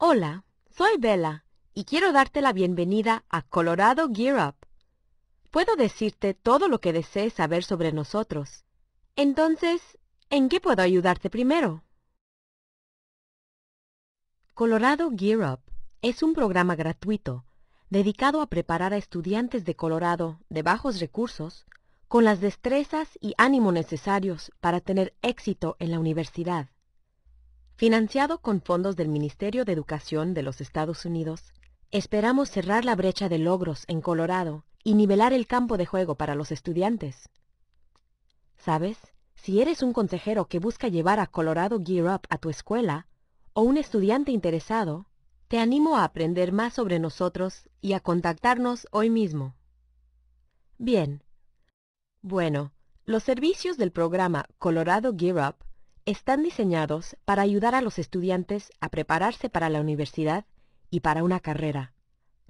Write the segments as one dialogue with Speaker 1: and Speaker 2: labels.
Speaker 1: Hola, soy Bella
Speaker 2: y quiero darte la bienvenida a Colorado Gear Up. Puedo decirte todo lo que desees saber sobre nosotros. Entonces, ¿en qué puedo ayudarte primero? Colorado Gear Up es un programa gratuito dedicado a preparar a estudiantes de Colorado de bajos recursos con las destrezas y ánimo necesarios para tener éxito en la universidad. Financiado con fondos del Ministerio de Educación de los Estados Unidos, esperamos cerrar la brecha de logros en Colorado y nivelar el campo de juego para los estudiantes. ¿Sabes? Si eres un consejero que busca llevar a Colorado Gear Up a tu escuela, o un estudiante interesado, te animo a aprender más sobre nosotros y a contactarnos hoy mismo. Bien. Bueno, los servicios del programa Colorado Gear Up están diseñados para ayudar a los estudiantes a prepararse para la universidad y para una carrera.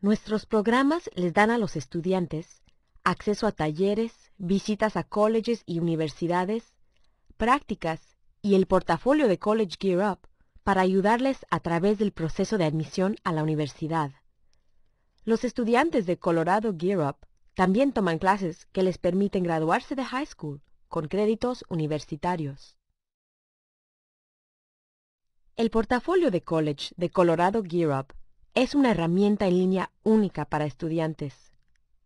Speaker 2: Nuestros programas les dan a los estudiantes acceso a talleres, visitas a colleges y universidades, prácticas y el portafolio de College Gear Up para ayudarles a través del proceso de admisión a la universidad. Los estudiantes de Colorado Gear Up también toman clases que les permiten graduarse de high school con créditos universitarios. El portafolio de college de Colorado Gear Up es una herramienta en línea única para estudiantes.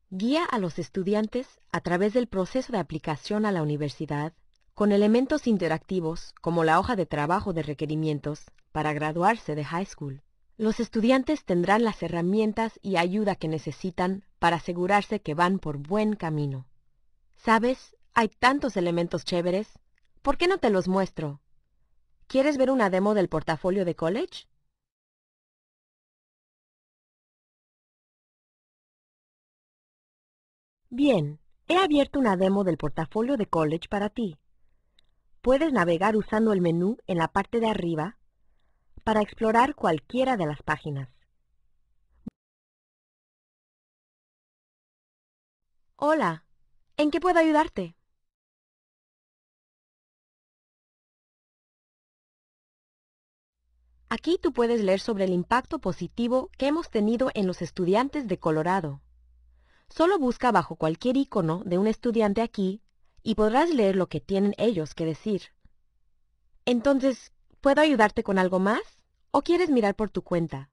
Speaker 2: Guía a los estudiantes a través del proceso de aplicación a la universidad con elementos interactivos como la hoja de trabajo de requerimientos para graduarse de high school. Los estudiantes tendrán las herramientas y ayuda que necesitan para asegurarse que van por buen camino. ¿Sabes? Hay tantos elementos chéveres. ¿Por qué no te los muestro? ¿Quieres ver una demo del portafolio de college?
Speaker 1: Bien, he
Speaker 2: abierto una demo del portafolio de college para ti. Puedes navegar usando el menú en la parte de arriba para explorar cualquiera de las páginas.
Speaker 1: Hola, ¿en qué puedo ayudarte?
Speaker 2: Aquí tú puedes leer sobre el impacto positivo que hemos tenido en los estudiantes de Colorado. Solo busca bajo cualquier icono de un estudiante aquí y podrás leer lo que tienen ellos que decir. Entonces, ¿puedo ayudarte con algo más? ¿O quieres mirar por tu cuenta?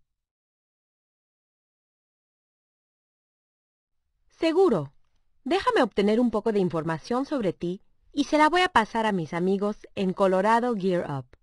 Speaker 2: Seguro. Déjame obtener un poco de información sobre ti y se la voy a pasar a mis amigos en Colorado Gear
Speaker 1: Up.